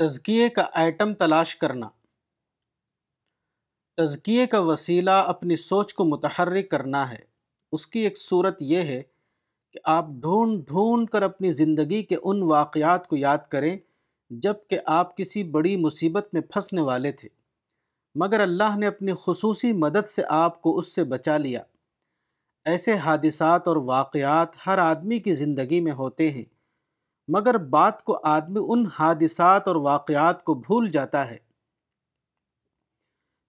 तजकिए का आइटम तलाश करना तजकिए का वसीला अपनी सोच को मुतहरक करना है उसकी एक सूरत यह है कि आप ढूंढ ढूंढ कर अपनी ज़िंदगी के उन वाक़ात को याद करें जबकि आप किसी बड़ी मुसीबत में फंसने वाले थे मगर अल्लाह ने अपनी खसूस मदद से आपको उससे बचा लिया ऐसे हादिसात और वाक़ात हर आदमी की ज़िंदगी में होते हैं मगर बात को आदमी उन हादिसात और वाक़ात को भूल जाता है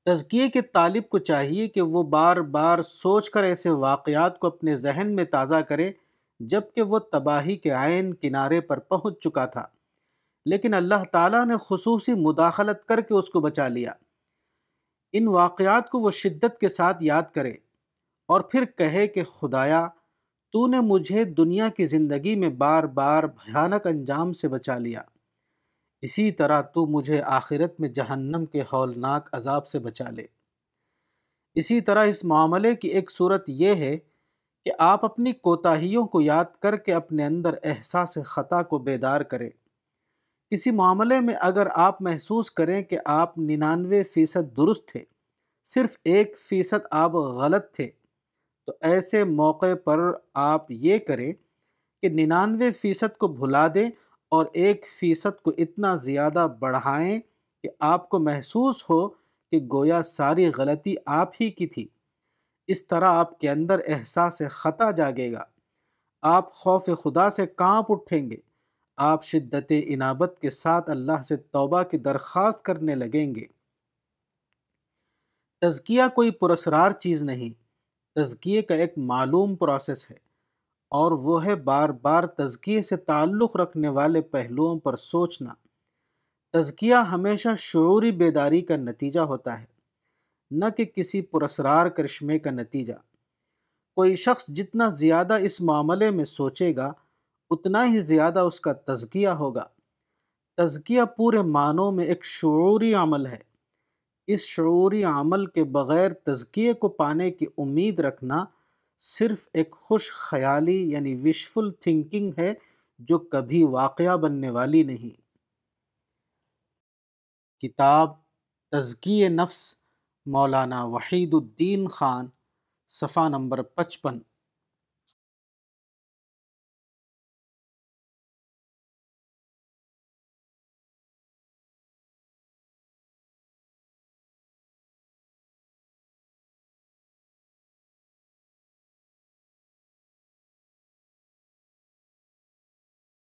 तजकिए के तालिब को चाहिए कि वो बार बार सोच कर ऐसे वाक़ात को अपने जहन में ताज़ा करे जबकि वो तबाही के आयन किनारे पर पहुंच चुका था लेकिन अल्लाह ताला ने खसूसी मुदाखलत करके उसको बचा लिया इन वाकयात को वो शिद्दत के साथ याद करे और फिर कहे कि खुदाया तूने मुझे दुनिया की ज़िंदगी में बार बार भयानक अंजाम से बचा लिया इसी तरह तू मुझे आखिरत में जहन्नम के हौलनाक अजाब से बचा ले इसी तरह इस मामले की एक सूरत यह है कि आप अपनी कोताहियों को याद करके अपने अंदर एहसास ख़ता को बेदार करें किसी मामले में अगर आप महसूस करें कि आप निन्यानवे फ़ीसद दुरुस्त थे सिर्फ़ एक फ़ीसद आप गलत थे तो ऐसे मौके पर आप ये करें कि निन्यानवे फ़ीसद को भुला दें और एक फ़ीसद को इतना ज़्यादा बढ़ाएं कि आपको महसूस हो कि गोया सारी गलती आप ही की थी इस तरह आपके अंदर एहसास ख़ता जागेगा आप खौफ खुदा से कांप उठेंगे आप शिद्दत इनाबत के साथ अल्लाह से तौबा की दरख्वास्त करने लगेंगे तजकिया कोई पुरसरार चीज़ नहीं तजकिए का एक मालूम प्रोसेस है और वो है बार बार तजकिए से ताल्लुक़ रखने वाले पहलुओं पर सोचना तजकिया हमेशा शूरी बेदारी का नतीजा होता है न कि किसी पुरसरार करिश्मे का नतीजा कोई शख्स जितना ज़्यादा इस मामले में सोचेगा उतना ही ज़्यादा उसका तजकिया होगा तजकिया पूरे मानों में एक शूरी अमल है इस शुरूरी अमल के बग़ैर तज़किए को पाने की उम्मीद रखना सिर्फ़ एक खुश ख्याली यानी विशफुल थिंकिंग है जो कभी वाक़ बनने वाली नहीं किताब तज़किए नफ्स मौलाना वहीदुद्दीन ख़ान सफ़ा नंबर पचपन